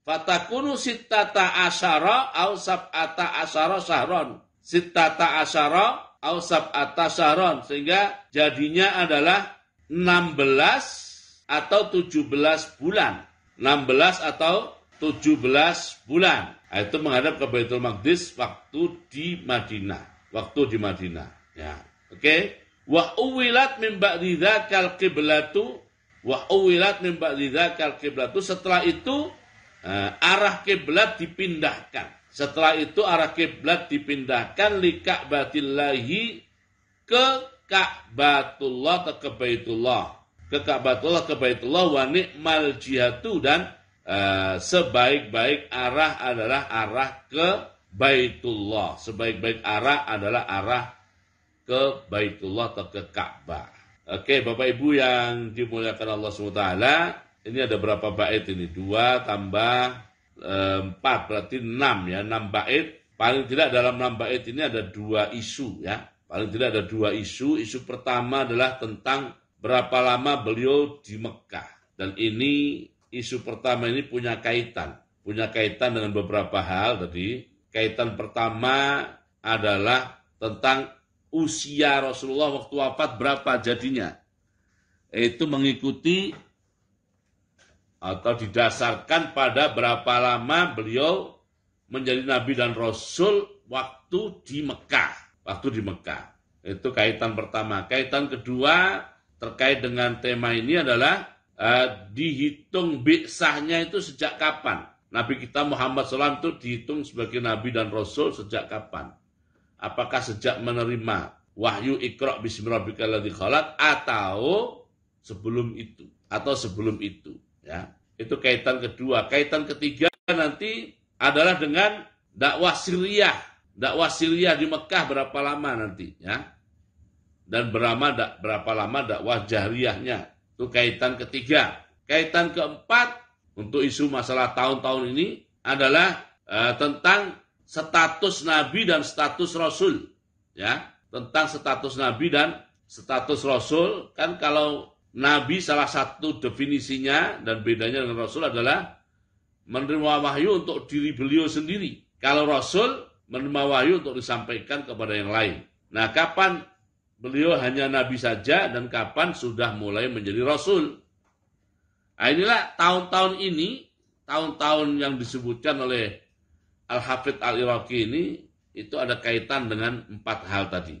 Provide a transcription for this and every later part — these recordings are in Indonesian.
Fatakunu sitata asyara au sab'ata asyara sahron. sitata asyara au sab'ata sahron. Sehingga jadinya adalah 16 atau 17 bulan. 16 atau 17 bulan. Nah, itu menghadap ke Baitul Maqdis waktu di Madinah. Waktu di Madinah. Ya. Oke. Okay? Wa uwilat min ba'di dzakal qiblatu wa uwilat min ba'di qiblatu setelah itu uh, arah kiblat dipindahkan. Setelah itu arah kiblat dipindahkan li Ka'batillahi ke Ka'batullah ke ke Baitullah. Ke Ka'batullah ke Baitullah wa ni'mal jihatu dan uh, sebaik-baik arah adalah arah ke Baitullah. Sebaik-baik arah adalah arah ke Baitullah atau ke Ka'bah. Oke, okay, Bapak Ibu yang dimuliakan Allah Subhanahu wa taala, ini ada berapa bait ini? Dua tambah eh, empat berarti enam ya enam bait paling tidak dalam enam bait ini ada dua isu ya paling tidak ada dua isu isu pertama adalah tentang berapa lama beliau di Mekah dan ini isu pertama ini punya kaitan punya kaitan dengan beberapa hal tadi kaitan pertama adalah tentang usia Rasulullah waktu wafat berapa jadinya itu mengikuti atau didasarkan pada berapa lama beliau menjadi nabi dan rasul waktu di Mekah, waktu di Mekah. Itu kaitan pertama. Kaitan kedua terkait dengan tema ini adalah uh, dihitung biksahnya itu sejak kapan. Nabi kita Muhammad SAW itu dihitung sebagai nabi dan rasul sejak kapan? Apakah sejak menerima wahyu ikhra' bismillahirrahmanirrahim atau sebelum itu atau sebelum itu? Ya, itu kaitan kedua. Kaitan ketiga nanti adalah dengan dakwah Syria Dakwah Syria di Mekah berapa lama nanti ya? Dan berapa berapa lama dakwah jahriyahnya? Itu kaitan ketiga. Kaitan keempat untuk isu masalah tahun-tahun ini adalah eh, tentang status nabi dan status rasul ya tentang status nabi dan status rasul kan kalau Nabi salah satu definisinya dan bedanya dengan Rasul adalah menerima wahyu untuk diri beliau sendiri. Kalau Rasul menerima wahyu untuk disampaikan kepada yang lain. Nah, kapan beliau hanya nabi saja dan kapan sudah mulai menjadi rasul? Nah, inilah tahun-tahun ini, tahun-tahun yang disebutkan oleh al hafid Al-Iraqi ini itu ada kaitan dengan empat hal tadi.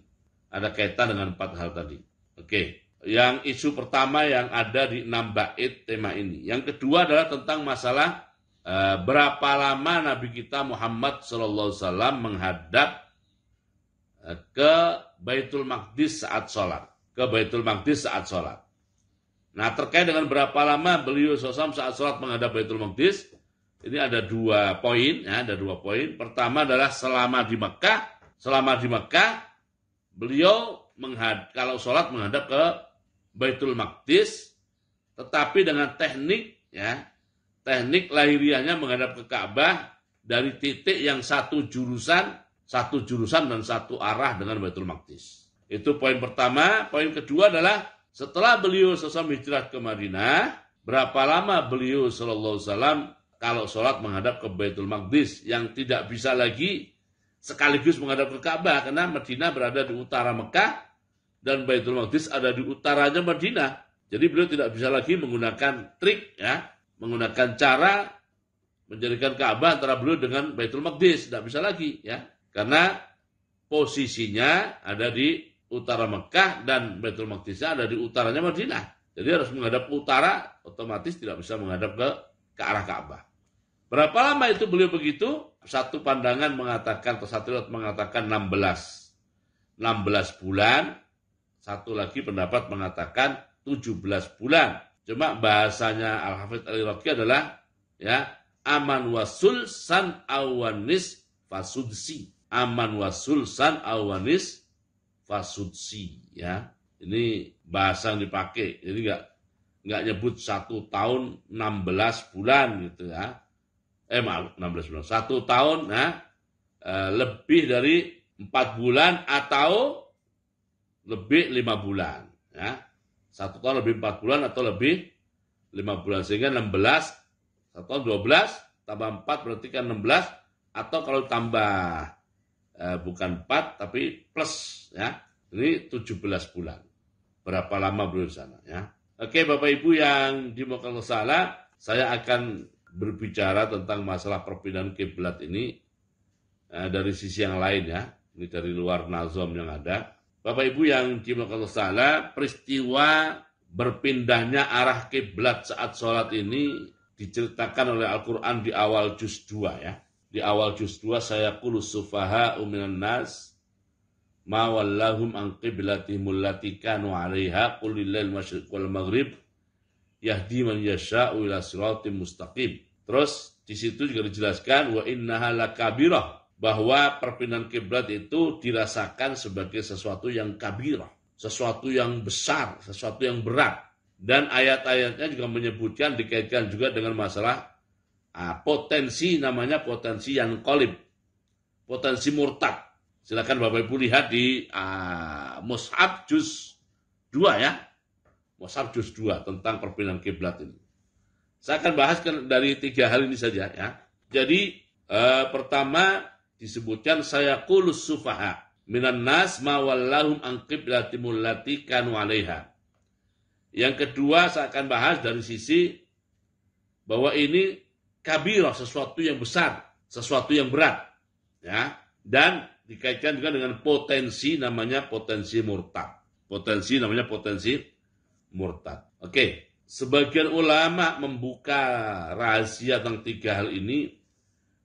Ada kaitan dengan empat hal tadi. Oke. Okay yang isu pertama yang ada di enam bait tema ini. Yang kedua adalah tentang masalah e, berapa lama Nabi kita Muhammad sallallahu alaihi menghadap eh, ke Baitul Maqdis saat sholat. Ke Baitul Maqdis saat sholat. Nah terkait dengan berapa lama beliau sosam saat sholat menghadap Baitul Maqdis, ini ada dua poin, ya, ada dua poin. Pertama adalah selama di Mekah, selama di Mekah, beliau menghad, kalau sholat menghadap ke Baitul Maqdis tetapi dengan teknik ya teknik lahiriahnya menghadap ke Ka'bah dari titik yang satu jurusan satu jurusan dan satu arah dengan Baitul Maqdis. Itu poin pertama. Poin kedua adalah setelah beliau sesam hijrah ke Madinah, berapa lama beliau Shallallahu Alaihi Wasallam kalau sholat menghadap ke Baitul Maqdis yang tidak bisa lagi sekaligus menghadap ke Ka'bah karena Madinah berada di utara Mekah dan Baitul Maqdis ada di utaranya Madinah. Jadi beliau tidak bisa lagi menggunakan trik ya, menggunakan cara menjadikan Ka'bah antara beliau dengan Baitul Maqdis, tidak bisa lagi ya. Karena posisinya ada di utara Mekah dan Baitul Maqdisnya ada di utaranya Madinah. Jadi harus menghadap utara, otomatis tidak bisa menghadap ke ke arah Ka'bah. Berapa lama itu beliau begitu? Satu pandangan mengatakan atau satu mengatakan 16. 16 bulan, satu lagi pendapat mengatakan 17 bulan. Cuma bahasanya Al-Hafidh Al-Iraqi adalah ya aman wasul san awanis fasudsi. Aman wasul san awanis fasudsi ya. Ini bahasa yang dipakai. Jadi nggak nggak nyebut satu tahun 16 bulan gitu ya. Eh maaf 16 bulan. Satu tahun nah lebih dari empat bulan atau lebih lima bulan ya satu tahun lebih empat bulan atau lebih lima bulan sehingga 16 satu tahun 12 tambah 4 berarti kan 16 atau kalau tambah eh, bukan 4 tapi plus ya ini 17 bulan berapa lama beliau di sana ya oke Bapak Ibu yang di salah saya akan berbicara tentang masalah perpindahan kiblat ini eh, dari sisi yang lain ya ini dari luar nazom yang ada Bapak Ibu yang dimaksud salah, peristiwa berpindahnya arah kiblat saat sholat ini diceritakan oleh Al-Quran di awal juz 2 ya. Di awal juz 2 saya kulus sufaha uminan nas ma wallahum an qiblatihimul lati 'alaiha qul masyriq wal maghrib yahdi man yasha'u ila siratim mustaqim. Terus di situ juga dijelaskan wa innaha lakabirah bahwa perpindahan kiblat itu dirasakan sebagai sesuatu yang kabirah, sesuatu yang besar, sesuatu yang berat. Dan ayat-ayatnya juga menyebutkan dikaitkan juga dengan masalah ah, potensi namanya potensi yang kolib, potensi murtad. Silakan Bapak Ibu lihat di ah, Mus'ab juz 2 ya. Mus'ab juz 2 tentang perpindahan kiblat ini. Saya akan bahas dari tiga hal ini saja ya. Jadi eh, pertama disebutkan saya kulus sufaha minan nas ma wallahum an qiblatimul lati kanu Yang kedua saya akan bahas dari sisi bahwa ini kabirah sesuatu yang besar, sesuatu yang berat. Ya, dan dikaitkan juga dengan potensi namanya potensi murtad. Potensi namanya potensi murtad. Oke, sebagian ulama membuka rahasia tentang tiga hal ini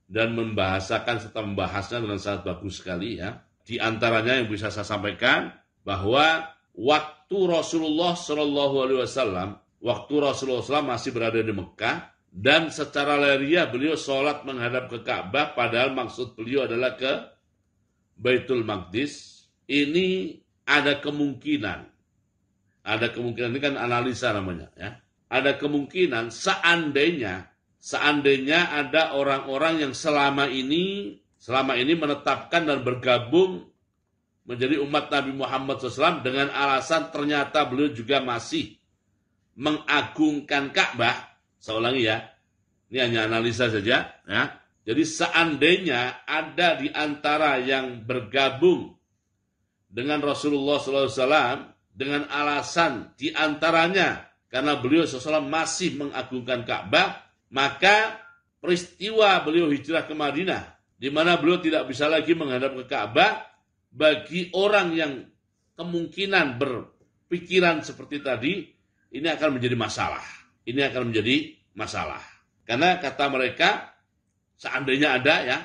dan membahasakan serta membahasnya dengan sangat bagus sekali ya. Di antaranya yang bisa saya sampaikan bahwa waktu Rasulullah Shallallahu Alaihi Wasallam, waktu Rasulullah SAW masih berada di Mekah dan secara leria beliau sholat menghadap ke Ka'bah padahal maksud beliau adalah ke Baitul Maqdis. Ini ada kemungkinan, ada kemungkinan ini kan analisa namanya ya. Ada kemungkinan seandainya seandainya ada orang-orang yang selama ini selama ini menetapkan dan bergabung menjadi umat Nabi Muhammad SAW dengan alasan ternyata beliau juga masih mengagungkan Ka'bah. Saya ulangi ya, ini hanya analisa saja. Ya. Jadi seandainya ada di antara yang bergabung dengan Rasulullah SAW dengan alasan di antaranya karena beliau SAW masih mengagungkan Ka'bah, maka peristiwa beliau hijrah ke Madinah di mana beliau tidak bisa lagi menghadap ke Ka'bah bagi orang yang kemungkinan berpikiran seperti tadi ini akan menjadi masalah. Ini akan menjadi masalah. Karena kata mereka seandainya ada ya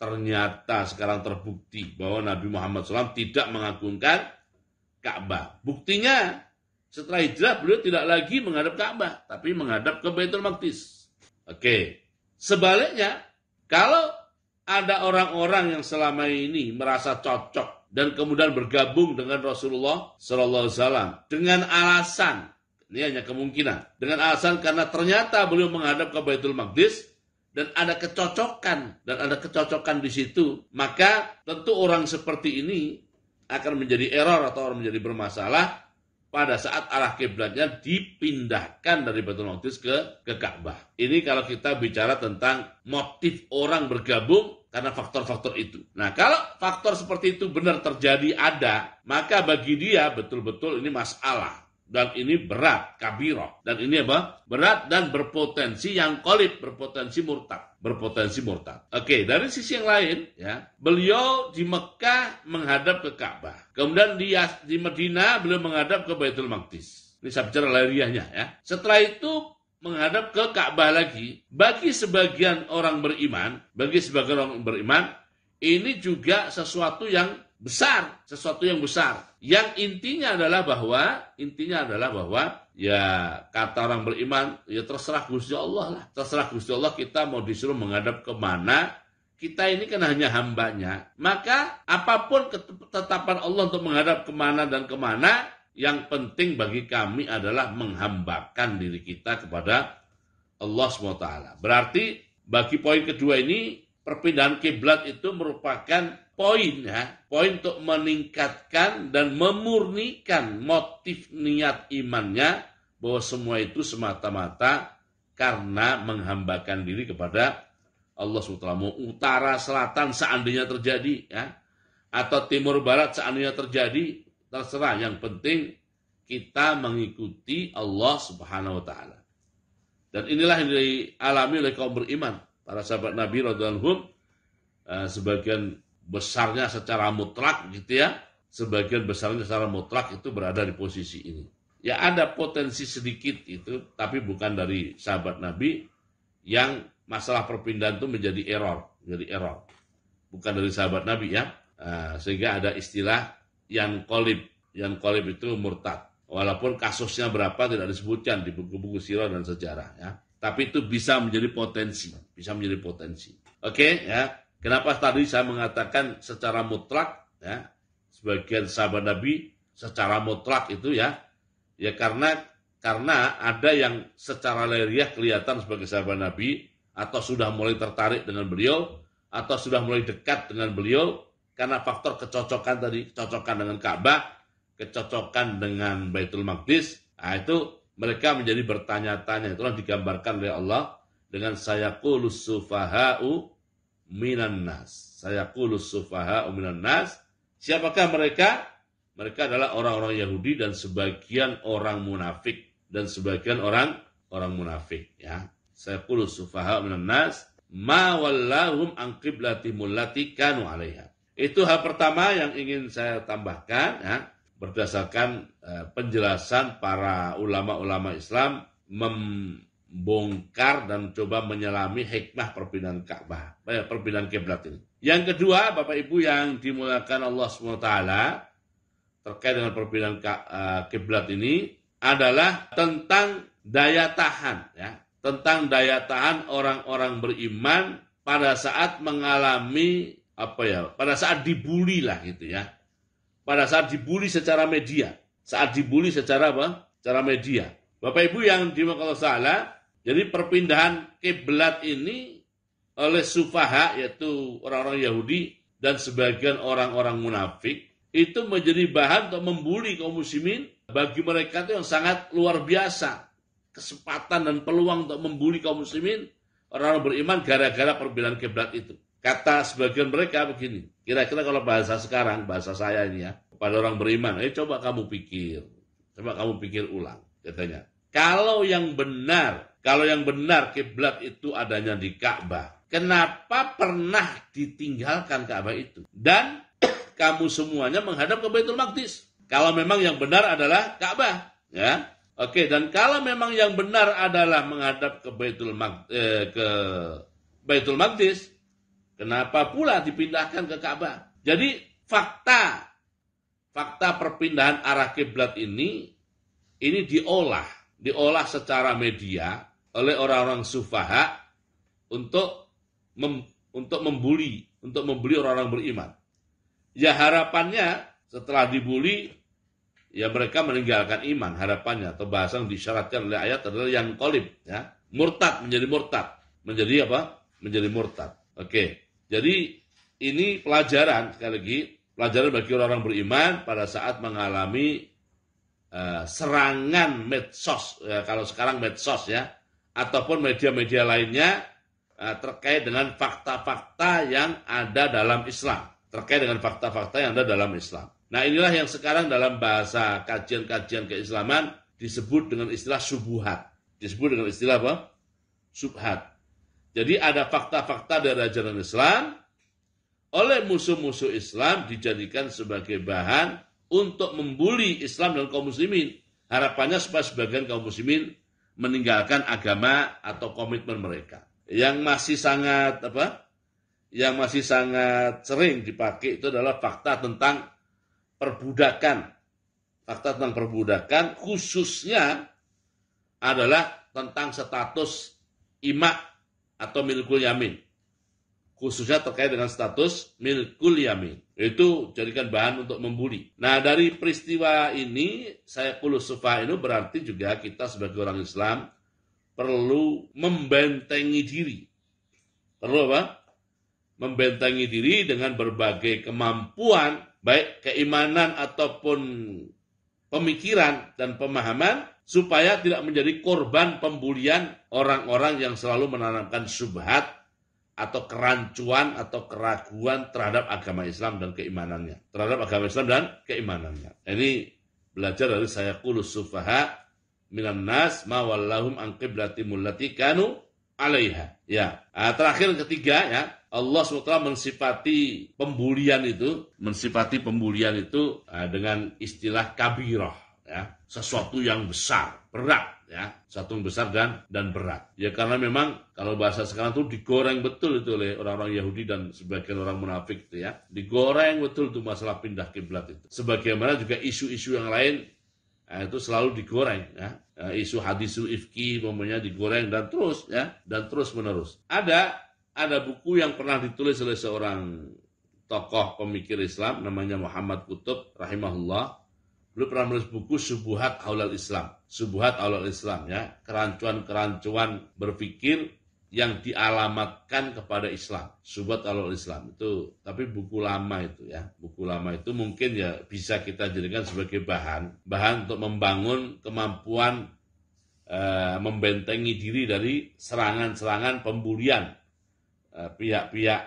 ternyata sekarang terbukti bahwa Nabi Muhammad SAW tidak mengagungkan Ka'bah. Buktinya setelah hijrah beliau tidak lagi menghadap Ka'bah, tapi menghadap ke Baitul Maqdis. Oke. Sebaliknya, kalau ada orang-orang yang selama ini merasa cocok dan kemudian bergabung dengan Rasulullah Shallallahu Alaihi Wasallam dengan alasan ini hanya kemungkinan dengan alasan karena ternyata beliau menghadap ke Baitul Maqdis dan ada kecocokan dan ada kecocokan di situ maka tentu orang seperti ini akan menjadi error atau orang menjadi bermasalah pada saat arah kiblatnya dipindahkan dari Baitul Maqdis ke ke Ka'bah. Ini kalau kita bicara tentang motif orang bergabung karena faktor-faktor itu. Nah, kalau faktor seperti itu benar terjadi ada, maka bagi dia betul-betul ini masalah dan ini berat kabiro dan ini apa berat dan berpotensi yang kolib berpotensi murtad berpotensi murtad oke dari sisi yang lain ya beliau di Mekah menghadap ke Ka'bah kemudian di di Medina beliau menghadap ke Baitul Maqdis ini saya bicara ya setelah itu menghadap ke Ka'bah lagi bagi sebagian orang beriman bagi sebagian orang beriman ini juga sesuatu yang besar, sesuatu yang besar. Yang intinya adalah bahwa intinya adalah bahwa ya kata orang beriman ya terserah Gusti Allah lah, terserah Gusti Allah kita mau disuruh menghadap kemana kita ini kan hanya hambanya. Maka apapun ketetapan Allah untuk menghadap kemana dan kemana, yang penting bagi kami adalah menghambakan diri kita kepada Allah SWT. Berarti bagi poin kedua ini, perpindahan kiblat itu merupakan poin ya, poin untuk meningkatkan dan memurnikan motif niat imannya bahwa semua itu semata-mata karena menghambakan diri kepada Allah SWT. Mau utara, selatan seandainya terjadi ya, atau timur barat seandainya terjadi, terserah. Yang penting kita mengikuti Allah Subhanahu wa taala. Dan inilah yang dialami oleh kaum beriman, para sahabat Nabi radhiyallahu eh, sebagian besarnya secara mutlak gitu ya, sebagian besarnya secara mutlak itu berada di posisi ini. Ya ada potensi sedikit itu, tapi bukan dari sahabat Nabi yang masalah perpindahan itu menjadi error, menjadi error. Bukan dari sahabat Nabi ya. Ah, sehingga ada istilah yang kolib. Yang kolib itu murtad. Walaupun kasusnya berapa tidak disebutkan di buku-buku sirah dan sejarah ya. Tapi itu bisa menjadi potensi, bisa menjadi potensi. Oke okay, ya. Kenapa tadi saya mengatakan secara mutlak ya, sebagian sahabat Nabi secara mutlak itu ya, ya karena karena ada yang secara lahiriah kelihatan sebagai sahabat Nabi atau sudah mulai tertarik dengan beliau atau sudah mulai dekat dengan beliau karena faktor kecocokan tadi, kecocokan dengan Ka'bah, kecocokan dengan Baitul Maqdis, nah itu mereka menjadi bertanya-tanya. Itulah digambarkan oleh Allah dengan saya lusufaha'u minan nas. Saya kulus sufaha minan nas. Siapakah mereka? Mereka adalah orang-orang Yahudi dan sebagian orang munafik dan sebagian orang orang munafik ya. Saya kulus sufaha minan nas ma wallahum an qiblatihimul kanu 'alaiha. Itu hal pertama yang ingin saya tambahkan ya berdasarkan eh, penjelasan para ulama-ulama Islam mem bongkar dan coba menyelami hikmah perpindahan Ka'bah, eh, perpindahan kiblat ini. Yang kedua, Bapak Ibu yang dimulakan Allah SWT terkait dengan perpindahan eh, kiblat ini adalah tentang daya tahan ya, tentang daya tahan orang-orang beriman pada saat mengalami apa ya, pada saat dibully lah gitu ya. Pada saat dibully secara media, saat dibully secara apa? secara media. Bapak Ibu yang dimaklumkan Allah jadi perpindahan kiblat ini oleh sufaha yaitu orang-orang Yahudi dan sebagian orang-orang munafik itu menjadi bahan untuk membuli kaum muslimin bagi mereka itu yang sangat luar biasa kesempatan dan peluang untuk membuli kaum muslimin orang-orang beriman gara-gara perbedaan kiblat itu. Kata sebagian mereka begini, kira-kira kalau bahasa sekarang, bahasa saya ini ya, kepada orang beriman, eh coba kamu pikir, coba kamu pikir ulang, katanya. Kalau yang benar, kalau yang benar kiblat itu adanya di Ka'bah. Kenapa pernah ditinggalkan Ka'bah itu? Dan kamu semuanya menghadap ke Baitul Maqdis. Kalau memang yang benar adalah Ka'bah, ya. Oke, dan kalau memang yang benar adalah menghadap ke Baitul Maqdis, eh, ke Baitul Maqdis, kenapa pula dipindahkan ke Ka'bah? Jadi fakta fakta perpindahan arah kiblat ini ini diolah diolah secara media oleh orang-orang sufaha untuk mem, untuk membuli, untuk membuli orang-orang beriman. Ya harapannya setelah dibuli ya mereka meninggalkan iman harapannya atau bahasa yang disyaratkan oleh ayat adalah yang kolib ya murtad menjadi murtad menjadi apa menjadi murtad oke jadi ini pelajaran sekali lagi pelajaran bagi orang-orang beriman pada saat mengalami Eh, serangan medsos ya, kalau sekarang medsos ya ataupun media-media lainnya uh, terkait dengan fakta-fakta yang ada dalam Islam terkait dengan fakta-fakta yang ada dalam Islam. Nah inilah yang sekarang dalam bahasa kajian-kajian keislaman disebut dengan istilah subuhat disebut dengan istilah apa? Subhat. Jadi ada fakta-fakta dari ajaran Islam oleh musuh-musuh Islam dijadikan sebagai bahan untuk membuli Islam dan kaum muslimin. Harapannya supaya sebagian kaum muslimin meninggalkan agama atau komitmen mereka. Yang masih sangat apa? Yang masih sangat sering dipakai itu adalah fakta tentang perbudakan. Fakta tentang perbudakan khususnya adalah tentang status imak atau milikul yamin khususnya terkait dengan status milkul yamin. Itu jadikan bahan untuk membuli. Nah, dari peristiwa ini, saya puluh sufa ini berarti juga kita sebagai orang Islam perlu membentengi diri. Perlu apa? Membentengi diri dengan berbagai kemampuan, baik keimanan ataupun pemikiran dan pemahaman, supaya tidak menjadi korban pembulian orang-orang yang selalu menanamkan subhat atau kerancuan atau keraguan terhadap agama Islam dan keimanannya. Terhadap agama Islam dan keimanannya. Ini belajar dari saya kulus sufaha minan nas ma wallahum an qiblatimul kanu alaiha. Ya. Ah, terakhir ketiga ya, Allah SWT mensifati pembulian itu, mensifati pembulian itu ah, dengan istilah kabirah, ya, sesuatu yang besar berat ya satu besar dan dan berat ya karena memang kalau bahasa sekarang tuh digoreng betul itu oleh orang-orang Yahudi dan sebagian orang munafik itu ya digoreng betul tuh masalah pindah kiblat itu sebagaimana juga isu-isu yang lain eh, itu selalu digoreng ya, ya isu hadis ifki momennya digoreng dan terus ya dan terus menerus ada ada buku yang pernah ditulis oleh seorang tokoh pemikir Islam namanya Muhammad Kutub rahimahullah beliau pernah menulis buku Subuhat Haulal Islam subuhat Allah Islam ya, kerancuan-kerancuan berpikir yang dialamatkan kepada Islam, subat alul Islam itu, tapi buku lama itu ya, buku lama itu mungkin ya bisa kita jadikan sebagai bahan, bahan untuk membangun kemampuan eh, membentengi diri dari serangan-serangan pembulian eh, pihak-pihak eh, pihak -pihak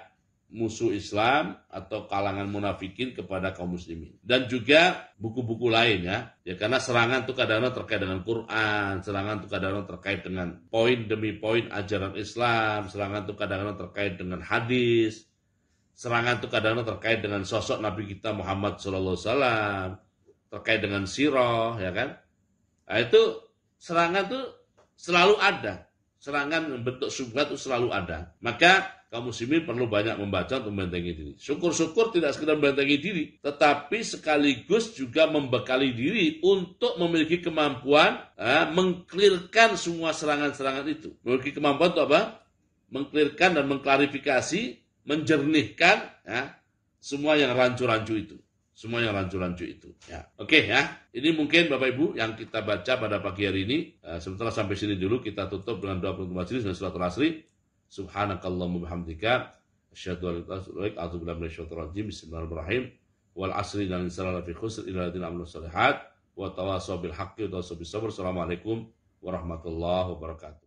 musuh Islam atau kalangan munafikin kepada kaum muslimin. Dan juga buku-buku lain ya. Ya karena serangan itu kadang-kadang terkait dengan Quran, serangan itu kadang-kadang terkait dengan poin demi poin ajaran Islam, serangan itu kadang-kadang terkait dengan hadis, serangan itu kadang-kadang terkait dengan sosok Nabi kita Muhammad SAW terkait dengan siroh, ya kan? Nah, itu serangan itu selalu ada, serangan bentuk subhat itu selalu ada. Maka kamu muslimin perlu banyak membaca untuk membentengi diri. Syukur-syukur tidak sekedar membentengi diri, tetapi sekaligus juga membekali diri untuk memiliki kemampuan eh, mengklirkan semua serangan-serangan itu. Memiliki kemampuan untuk apa? Mengklirkan dan mengklarifikasi, menjernihkan ya, semua yang rancu-rancu itu. Semua yang rancu-rancu itu. Ya. Oke okay, ya, ini mungkin Bapak Ibu yang kita baca pada pagi hari ini. Eh, sementara sampai sini dulu kita tutup dengan doa penutup majelis dan surat asri. Subhanakallahumma bihamdika asyhadu an la ilaha illa anta astaghfiruka Bismillahirrahmanirrahim. Wal asri dan insana fi khusr illa alladziina amanu shalihat wa tawassaw bil haqqi wa tawassaw bis sabr. Assalamualaikum warahmatullahi wabarakatuh.